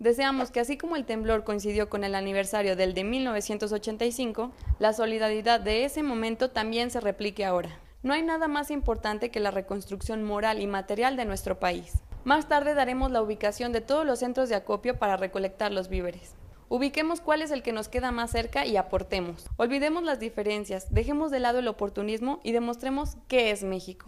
Deseamos que así como el temblor coincidió con el aniversario del de 1985, la solidaridad de ese momento también se replique ahora. No hay nada más importante que la reconstrucción moral y material de nuestro país. Más tarde daremos la ubicación de todos los centros de acopio para recolectar los víveres. Ubiquemos cuál es el que nos queda más cerca y aportemos. Olvidemos las diferencias, dejemos de lado el oportunismo y demostremos qué es México.